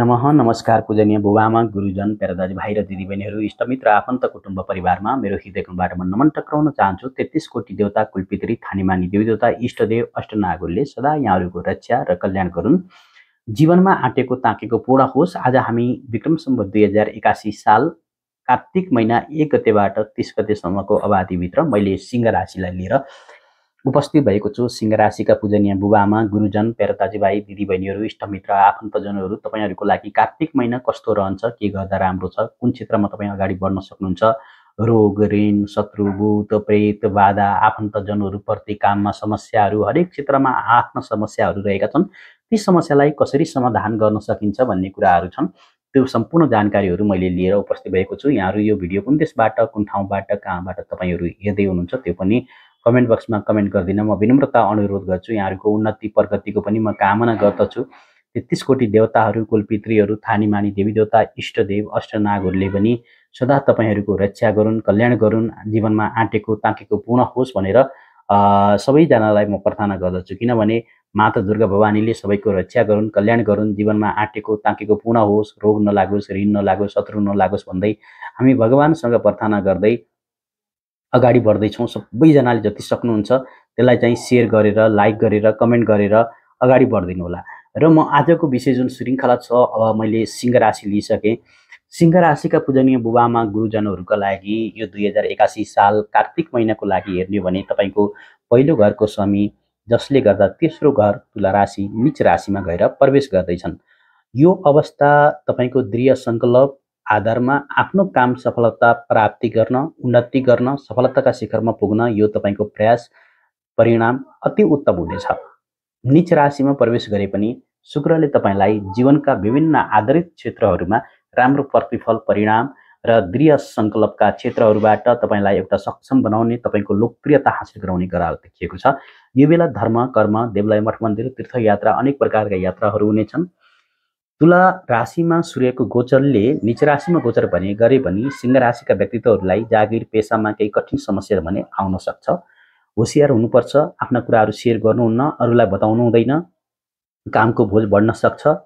नमः नमस्कार पूजनीय बुबामा गुरुजन प्यारा भाइ र दिदीबहिनीहरू इष्टमित्र आफन्त कुटुम्ब परिवारमा मेरो हृदयकोबाट म नमन टक्राउन चाहन्छु तेत्तिस कोटी देवता कुलपितरी थानीमानी देवी देवता इष्टदेव अष्टनागुरले सदा यहाँहरूको रक्षा र कल्याण गरून् जीवनमा आँटेको ताकेको पूर्ण होस् आज हामी विक्रम सम्भ दुई हजार एकासी साल कार्तिक महिना एक गतेबाट तिस गतेसम्मको अवधिभित्र मैले सिंह राशिलाई लिएर उपस्थित भएको छु सिंह राशिका पूजनीय बुबामा गुरुजन दाजुभाइ दिदीबहिनीहरू इष्टमित्र आफन्तजनहरू तपाईँहरूको लागि कार्तिक महिना कस्तो रहन्छ के गर्दा राम्रो छ कुन क्षेत्रमा तपाईँ अगाडि बढ्न सक्नुहुन्छ रोग ऋण शत्रु भूत प्रेत बाधा आफन्तजनहरूप्रति काममा समस्याहरू हरेक क्षेत्रमा आफ्ना समस्याहरू रहेका छन् ती समस्यालाई कसरी समाधान गर्न सकिन्छ भन्ने कुराहरू छन् त्यो सम्पूर्ण जानकारीहरू मैले लिएर उपस्थित भएको छु यहाँहरू यो भिडियो कुन देशबाट कुन ठाउँबाट कहाँबाट तपाईँहरू हेर्दै हुनुहुन्छ त्यो पनि कमेन्ट बक्समा कमेन्ट गरिदिन म विनम्रता अनुरोध गर्छु यहाँहरूको उन्नति प्रगतिको पनि म कामना गर्दछु तेत्तिस कोटी देवताहरू कुलपितृहरू थानीमानी देवी देवता इष्टदेव अष्टनागहरूले पनि सदा तपाईँहरूको रक्षा गरून् कल्याण गरून् जीवनमा आँटेको ताँकेको पूर्ण होस् भनेर सबैजनालाई म प्रार्थना गर्दछु किनभने माता दुर्गा भवानीले सबैको रक्षा गरून् कल्याण गरून् जीवनमा आँटेको ताँकेको पूर्ण होस् रोग नलागोस् ऋण नलागोस् शत्रु नलागोस् भन्दै हामी भगवान्सँग प्रार्थना गर्दै अगाडि बढ्दैछौँ सबैजनाले जति सक्नुहुन्छ त्यसलाई चाहिँ सेयर गरेर लाइक गरेर कमेन्ट गरेर अगाडि बढिदिनु होला र म आजको विषय जुन श्रृङ्खला छ अब मैले सिंह राशि लिइसकेँ सिंह राशिका पूजनीय बुबामा गुरुजनहरूका लागि यो दुई हजार एकासी साल कार्तिक महिनाको लागि हेर्ने भने तपाईँको पहिलो घरको स्वामी जसले गर्दा तेस्रो घर तुला राशि निच राशिमा गएर प्रवेश गर्दैछन् यो अवस्था तपाईँको दृढ सङ्कल्प आधारमा आफ्नो काम सफलता प्राप्ति गर्न उन्नति गर्न सफलताका शिखरमा पुग्न यो तपाईँको प्रयास परिणाम अति उत्तम हुनेछ निच राशिमा प्रवेश गरे पनि शुक्रले तपाईँलाई जीवनका विभिन्न आधारित क्षेत्रहरूमा राम्रो प्रतिफल परिणाम र दृढ सङ्कल्पका क्षेत्रहरूबाट तपाईँलाई एउटा सक्षम बनाउने तपाईँको लोकप्रियता हासिल गराउने गराल देखिएको छ यो बेला धर्म कर्म देवलाई मठ मन्दिर तीर्थयात्रा अनेक प्रकारका यात्राहरू हुनेछन् तुला राशिमा सूर्यको गोचरले निच राशिमा गोचर भने गरे भने सिंह राशिका व्यक्तित्वहरूलाई जागिर पेसामा केही कठिन समस्या भने आउन सक्छ होसियार हुनुपर्छ आफ्ना कुराहरू सेयर गर्नुहुन्न अरूलाई बताउनु हुँदैन कामको भोज बढ्न सक्छ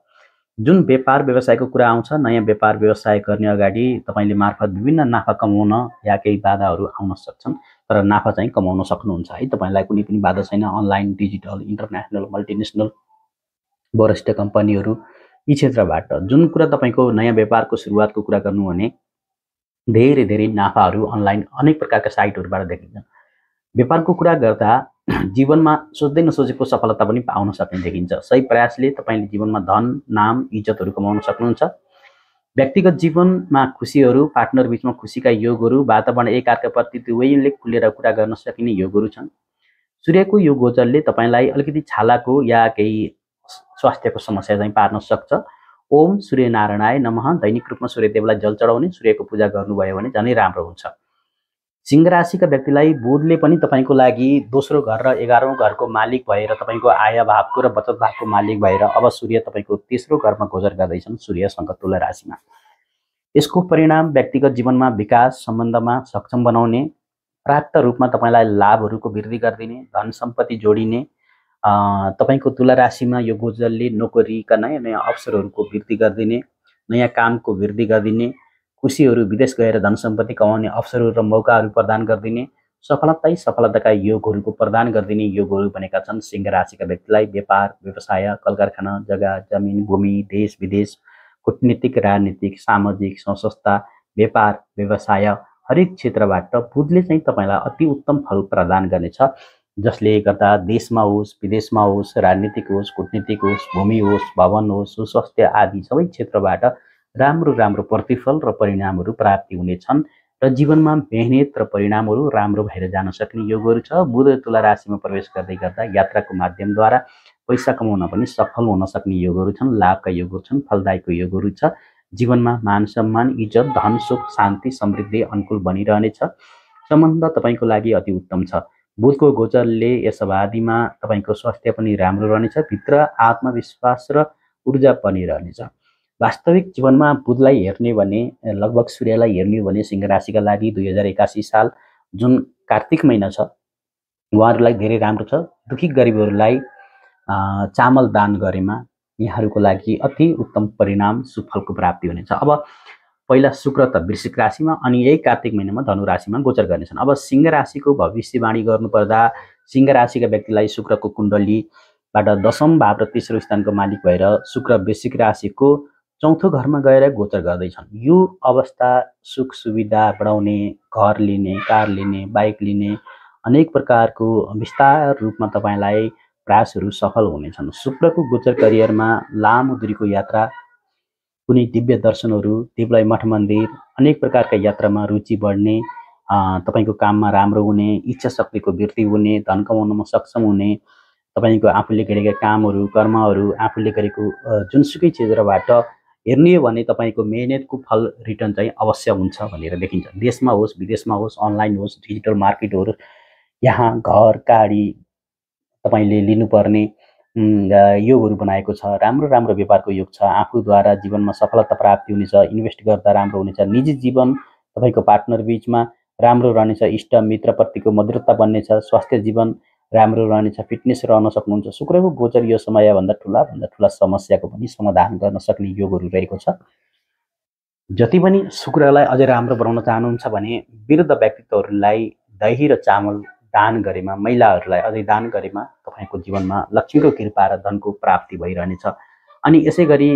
जुन व्यापार व्यवसायको कुरा आउँछ नयाँ व्यापार व्यवसाय गर्ने अगाडि तपाईँले मार्फत विभिन्न नाफा कमाउन या केही बाधाहरू आउन सक्छन् तर नाफा चाहिँ कमाउन सक्नुहुन्छ है तपाईँलाई कुनै पनि बाधा छैन अनलाइन डिजिटल इन्टरनेसनल मल्टिनेसनल वरिष्ठ कम्पनीहरू यी क्षेत्रबाट जुन कुरा तपाईँको नयाँ व्यापारको सुरुवातको कुरा गर्नु भने धेरै धेरै नाफाहरू अनलाइन अनेक प्रकारका साइटहरूबाट देखिन्छ व्यापारको कुरा गर्दा जीवनमा सोच्दै नसोचेको सफलता पनि पाउन सक्ने देखिन्छ सही प्रयासले तपाईँले जीवनमा धन नाम इज्जतहरू कमाउन सक्नुहुन्छ व्यक्तिगत जीवनमा खुसीहरू पार्टनर बिचमा खुसीका योगहरू वातावरण एकअर्काप्रति दुवैले खुलेर कुरा गर्न सकिने योगहरू छन् सूर्यको यो गोचरले तपाईँलाई अलिकति छालाको या केही स्वास्थ्यको समस्या चाहिँ पार्न सक्छ ओम सूर्यनारायणाय नमः दैनिक रूपमा सूर्यदेवलाई जल चढाउने सूर्यको पूजा गर्नुभयो भने झनै राम्रो हुन्छ सिंह राशिका व्यक्तिलाई बुधले पनि तपाईँको लागि दोस्रो घर र एघारौँ घरको मालिक भएर तपाईँको आय भावको र बचत भावको मालिक भएर अब सूर्य तपाईँको तेस्रो घरमा गोचर गर्दैछन् सूर्यसँग तुला राशिमा यसको परिणाम व्यक्तिगत जीवनमा विकास सम्बन्धमा सक्षम बनाउने प्राप्त रूपमा तपाईँलाई लाभहरूको वृद्धि गरिदिने धन सम्पत्ति जोडिने तपाईँको तुला राशिमा यो गोजलले नोकरीका नयाँ नयाँ अवसरहरूको वृद्धि गरिदिने नयाँ कामको वृद्धि गरिदिने खुसीहरू विदेश गएर धन सम्पत्ति कमाउने अवसरहरू र मौकाहरू प्रदान गरिदिने सफलतै सफलताका योगहरूको प्रदान गरिदिने योगहरू बनेका छन् सिंह राशिका व्यक्तिलाई व्यापार व्यवसाय कल कारखाना जग्गा जमिन भूमि देश विदेश कुटनीतिक राजनीतिक सामाजिक संस्था व्यापार व्यवसाय हरेक क्षेत्रबाट बुधले चाहिँ तपाईँलाई अति उत्तम फल प्रदान गर्नेछ जसले गर्दा देशमा होस् विदेशमा होस् राजनीतिक होस् कुटनीतिक होस् भूमि होस् भवन होस् सुस्वास्थ्य आदि सबै क्षेत्रबाट राम्रो राम्रो प्रतिफल र परिणामहरू प्राप्ति हुनेछन् र जीवनमा मेहनत र परिणामहरू राम्रो भएर जान सक्ने योगहरू छ बुध तुला राशिमा प्रवेश गर्दै गर्दा यात्राको माध्यमद्वारा पैसा कमाउन पनि सफल हुन सक्ने योगहरू छन् लाभका योगहरू छन् फलदायीको योगहरू छ जीवनमा मान सम्मान इज्जत धन सुख शान्ति समृद्धि अनुकूल बनिरहनेछ सम्बन्ध तपाईँको लागि अति उत्तम छ बुधको गोचरले यस अवधिमा तपाईँको स्वास्थ्य पनि राम्रो रहनेछ भित्र आत्मविश्वास र ऊर्जा पनि रहनेछ वास्तविक जीवनमा बुधलाई हेर्ने भने लगभग सूर्यलाई हेर्ने भने सिंह राशिका लागि दुई हजार एकासी साल जुन कार्तिक महिना छ उहाँहरूलाई धेरै राम्रो छ दुखी गरिबहरूलाई चामल दान गरेमा यहाँहरूको लागि अति उत्तम परिणाम सुफलको प्राप्ति हुनेछ अब पहिला शुक्र त वृश्चिक राशिमा अनि यही कार्तिक महिनामा धनु राशिमा गोचर गर्नेछन् अब सिंह राशिको भविष्यवाणी गर्नुपर्दा सिंह राशिका व्यक्तिलाई शुक्रको कुण्डलीबाट दशम भाव र तेस्रो स्थानको मालिक भएर शुक्र वृश्चिक राशिको चौथो घरमा गएर गोचर गर्दैछन् यो अवस्था सुख सुविधा बढाउने घर लिने कार लिने बाइक लिने अनेक प्रकारको विस्तार रूपमा तपाईँलाई प्रयासहरू सफल हुनेछन् शुक्रको गोचर करियरमा लामो दूरीको यात्रा कुनै दिव्य दर्शनहरू दिवलाई मठ मन्दिर अनेक प्रकारका यात्रामा रुचि बढ्ने तपाईँको काममा राम्रो हुने इच्छा शक्तिको वृद्धि हुने धन कमाउनमा सक्षम हुने तपाईँको आफूले गरेका कामहरू कर्महरू आफूले गरेको जुनसुकै क्षेत्रबाट हेर्ने हो भने तपाईँको मेहनतको फल रिटर्न चाहिँ अवश्य हुन्छ भनेर देखिन्छ देशमा होस् विदेशमा होस् अनलाइन होस् डिजिटल मार्केट होस् यहाँ घर गाडी तपाईँले लिनुपर्ने योगहरू बनाएको छ राम्रो राम्रो व्यापारको योग छ आफूद्वारा जीवनमा सफलता प्राप्ति हुनेछ इन्भेस्ट गर्दा राम्रो हुनेछ निजी जीवन तपाईँको पार्टनर बिचमा राम्रो रहनेछ इष्ट मित्रप्रतिको मधुरता बन्नेछ स्वास्थ्य जीवन राम्रो रहनेछ फिटनेस रहन सक्नुहुन्छ शुक्रको गोचर यो समयभन्दा ठुलाभन्दा ठुला समस्याको पनि समाधान गर्न सक्ने योगहरू रहेको छ जति पनि शुक्रलाई अझै राम्रो बनाउन चाहनुहुन्छ भने विरुद्ध व्यक्तित्वहरूलाई दही र चामल दान गरेमा महिलाहरूलाई अझै दान गरेमा तपाईँको जीवनमा लक्ष्मीको कृपा र धनको प्राप्ति भइरहनेछ अनि यसै गरी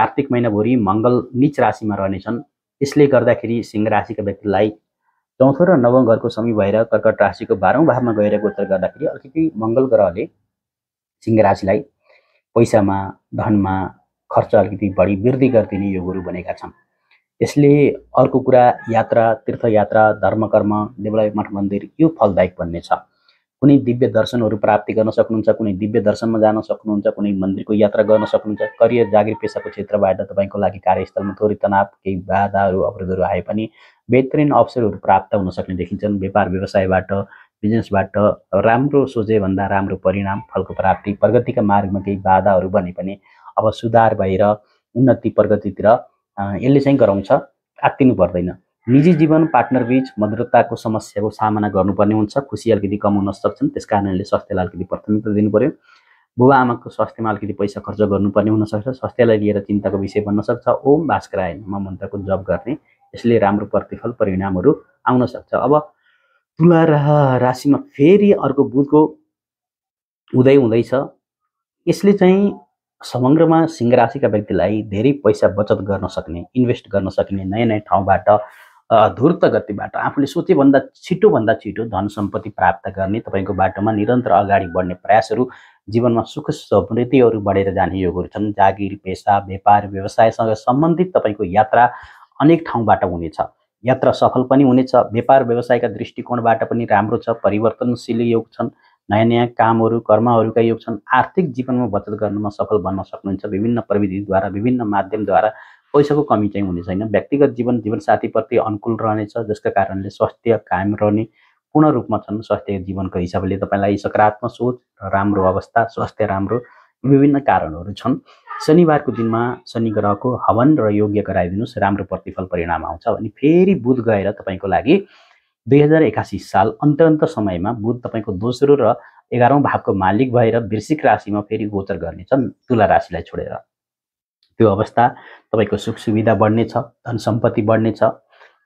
कार्तिक महिनाभरि मङ्गल निच राशिमा रहनेछन् यसले गर्दाखेरि सिंह राशिका व्यक्तिलाई चौथो र नवौँ घरको समय भएर कर्कट राशिको बाह्रौँ भावमा गएर गोचर गर्दाखेरि अलिकति मङ्गल ग्रहले सिंह राशिलाई पैसामा धनमा खर्च अलिकति बढी वृद्धि गरिदिने योगहरू बनेका छन् यसले अर्को कुरा यात्रा तीर्थयात्रा धर्मकर्म देवालय मठ मन्दिर यो फलदायक भन्ने छ कुनै दिव्य दर्शनहरू प्राप्ति गर्न सक्नुहुन्छ कुनै दिव्य दर्शनमा जान सक्नुहुन्छ कुनै मन्दिरको यात्रा गर्न सक्नुहुन्छ करियर जागिर पेसाको क्षेत्रबाट तपाईँको लागि कार्यस्थलमा थोरै तनाव केही बाधाहरू अवरोधहरू आए पनि बेहतरिन अवसरहरू प्राप्त हुन सक्ने देखिन्छन् व्यापार व्यवसायबाट बिजनेसबाट राम्रो सोझेभन्दा राम्रो परिणाम फलको प्राप्ति प्रगतिका मार्गमा केही बाधाहरू बने पनि अब सुधार भएर उन्नति प्रगतितिर यसले चाहिँ गराउँछ आत्तिनु पर्दैन निजी जीवन पार्टनर बिच मधुरताको समस्याको सामना गर्नुपर्ने हुन्छ खुसी अलिकति कमाउन सक्छन् त्यस कारणले स्वास्थ्यलाई अलिकति प्राथमिकता दिनु पऱ्यो बुबा आमाको स्वास्थ्यमा अलिकति पैसा खर्च गर्नुपर्ने हुनसक्छ स्वास्थ्यलाई लिएर चिन्ताको विषय बन्न सक्छ ओम भास्कराय म मन्त्रको जप गर्ने यसले राम्रो प्रतिफल परिणामहरू आउन सक्छ अब तुला राशिमा फेरि अर्को बुधको उदय हुँदैछ यसले चाहिँ समग्रमा सिंह राशिका व्यक्तिलाई धेरै पैसा बचत गर्न सक्ने इन्भेस्ट गर्न सक्ने नयाँ नयाँ ठाउँबाट धूर्त गतिबाट आफूले सोचेभन्दा छिटोभन्दा छिटो धन सम्पत्ति प्राप्त गर्ने तपाईँको बाटोमा निरन्तर अगाडि बढ्ने प्रयासहरू जीवनमा सुख समृद्धिहरू बढेर जाने योगहरू छन् जागिर पेसा व्यापार व्यवसायसँग सम्बन्धित तपाईँको यात्रा अनेक ठाउँबाट हुनेछ यात्रा सफल पनि हुनेछ व्यापार व्यवसायका दृष्टिकोणबाट पनि राम्रो छ परिवर्तनशील योग छन् नयाँ नयाँ कामहरू कर्महरूका योग छन् आर्थिक जीवनमा बचत गर्नमा सफल बन्न सक्नुहुन्छ विभिन्न प्रविधिद्वारा विभिन्न माध्यमद्वारा पैसाको कमी चाहिँ हुने छैन व्यक्तिगत जीवन जीवनसाथीप्रति अनुकूल रहनेछ जसका कारणले स्वास्थ्य कायम रहने पूर्ण रूपमा छन् स्वास्थ्य जीवनको हिसाबले तपाईँलाई सकारात्मक सोच र राम्रो अवस्था स्वास्थ्य राम्रो विभिन्न कारणहरू छन् शनिबारको दिनमा शनि ग्रहको हवन र योग्य गराइदिनुहोस् राम्रो प्रतिफल परिणाम आउँछ भने फेरि बुध गएर तपाईँको लागि दुई हजार एकासी साल अन्त अन्त समयमा बुध तपाईँको दोस्रो र एघारौँ भावको मालिक भएर वृश्चिक राशिमा फेरि गोचर गर्नेछन् तुला राशिलाई छोडेर त्यो अवस्था तपाईँको सुख सुविधा बढ्नेछ धन सम्पत्ति बढ्नेछ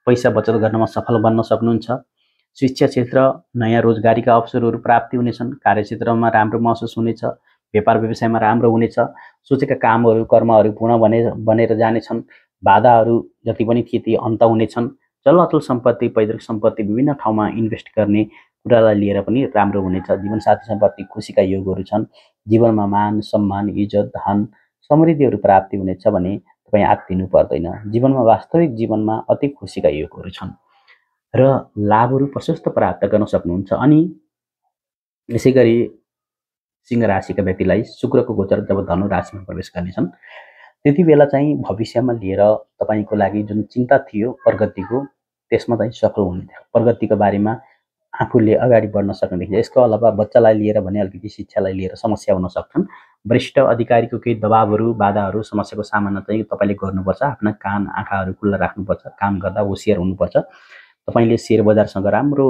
पैसा बचत गर्नमा सफल बन्न सक्नुहुन्छ शिक्षा क्षेत्र नयाँ रोजगारीका अवसरहरू प्राप्ति हुनेछन् कार्यक्षेत्रमा राम्रो महसुस हुनेछ व्यापार व्यवसायमा राम्रो हुनेछ सोचेका कामहरू कर्महरू पूर्ण बने बनेर जानेछन् बाधाहरू जति पनि थिए ती अन्त हुनेछन् चल अचल सम्पत्ति पैतृक सम्पत्ति विभिन्न ठाउँमा इन्भेस्ट गर्ने कुरालाई लिएर पनि राम्रो हुनेछ जीवनसाथी सम्पत्ति खुसीका योगहरू छन् जीवनमा मान सम्मान इज्जत धन समृद्धिहरू प्राप्ति हुनेछ भने तपाईँ आत्तिनु पर्दैन जीवनमा वास्तविक जीवनमा अति खुसीका योगहरू छन् र लाभहरू प्रशस्त प्राप्त गर्न सक्नुहुन्छ अनि यसै गरी सिंह राशिका व्यक्तिलाई शुक्रको गोचर जब धनु राशिमा प्रवेश गर्नेछन् त्यति बेला चाहिँ भविष्यमा लिएर तपाईँको लागि जुन चिन्ता थियो प्रगतिको त्यसमा चाहिँ सफल हुने प्रगतिको बारेमा आफूले अगाडि बढ्न सक्नेदेखि यसको अलावा बच्चालाई लिएर भने अलिकति शिक्षालाई लिएर समस्या हुन सक्छन् वरिष्ठ अधिकारीको केही दबावहरू बाधाहरू समस्याको सामना चाहिँ तपाईँले गर्नुपर्छ आफ्ना कान आँखाहरू खुल्ला राख्नुपर्छ काम गर्दा होसियार हुनुपर्छ तपाईँले सेयर बजारसँग राम्रो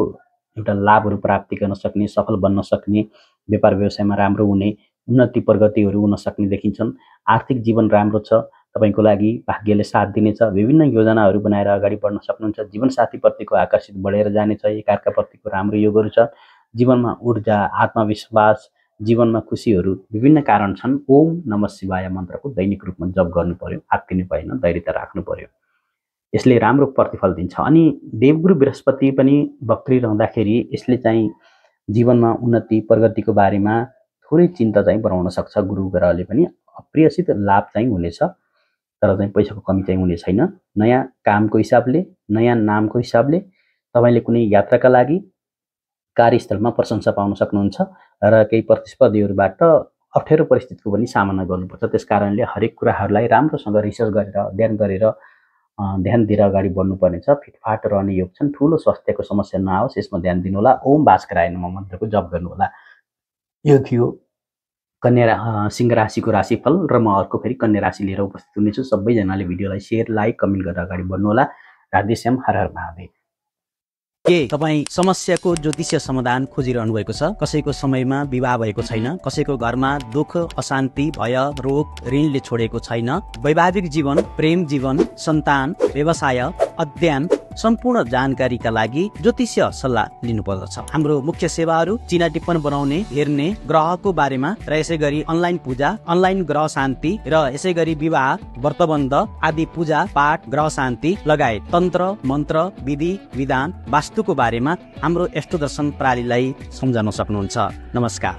एउटा लाभहरू प्राप्ति गर्न सक्ने सफल बन्न सक्ने व्यापार व्यवसायमा राम्रो हुने उन्नति प्रगतिहरू हुन सक्ने देखिन्छन् आर्थिक जीवन राम्रो छ तपाईँको लागि भाग्यले साथ दिनेछ विभिन्न योजनाहरू बनाएर अगाडि बढ्न सक्नुहुन्छ जीवनसाथीप्रतिको आकर्षित बढेर जानेछ एकअर्काप्रतिको राम्रो योगहरू छ जीवनमा ऊर्जा आत्मविश्वास जीवनमा खुसीहरू विभिन्न कारण छन् ओम नम शिवाय मन्त्रको दैनिक रूपमा जप गर्नु पर्यो आत्तिनु भएन धैर्यता राख्नु पर्यो यसले राम्रो प्रतिफल दिन्छ अनि देवगुरु बृहस्पति पनि बक्री रहँदाखेरि यसले चाहिँ जीवनमा उन्नति प्रगतिको बारेमा थोरै चिन्ता चाहिँ बनाउन सक्छ गुरु ग्रहले पनि अप्रियसित लाभ चाहिँ हुनेछ तर चाहिँ पैसाको कमी चाहिँ हुने छैन नयाँ कामको हिसाबले नयाँ नामको हिसाबले तपाईँले कुनै यात्राका लागि कार्यस्थलमा प्रशंसा पाउन सक्नुहुन्छ र केही प्रतिस्पर्धीहरूबाट अप्ठ्यारो परिस्थितिको पनि सामना गर्नुपर्छ त्यस कारणले हरेक कुराहरूलाई राम्रोसँग रिसर्च गरेर अध्ययन गरेर ध्यान दिएर अगाडि बढ्नुपर्नेछ फिटफाट रहने योग छन् ठुलो स्वास्थ्यको समस्या नआओस् यसमा ध्यान दिनुहोला ओम भास्कराय म मन्त्रको जप गर्नुहोला यो थियो कन्या सिंह राशिको राशिफल र म अर्को फेरि कन्या राशि लिएर उपस्थित हुनेछु सबैजनाले भिडियोलाई सेयर लाइक कमेन्ट गरेर अगाडि बढ्नुहोला राधेश्याम हर हर महादेव के तपाईँ समस्याको ज्योतिष समाधान खोजिरहनु भएको छ कसैको समयमा विवाह भएको छैन कसैको घरमा दुःख अशान्ति भय रोग ऋणले छोडेको छैन वैवाहिक जीवन प्रेम जीवन सन्तान व्यवसाय अध्ययन सम्पूर्ण जानकारीका लागि ज्योतिष सल्लाह लिनु पर्दछ हाम्रो मुख्य सेवाहरू चिना टिप्पण बनाउने हेर्ने ग्रहको बारेमा र यसै गरी अनलाइन पूजा अनलाइन ग्रह शान्ति र यसै गरी विवाह व्रतबन्ध आदि पूजा पाठ ग्रह शान्ति लगायत तन्त्र मन्त्र विधि विधान वास्तुको बारेमा हाम्रो यस्तो दर्शन प्रणालीलाई सम्झाउन सक्नुहुन्छ नमस्कार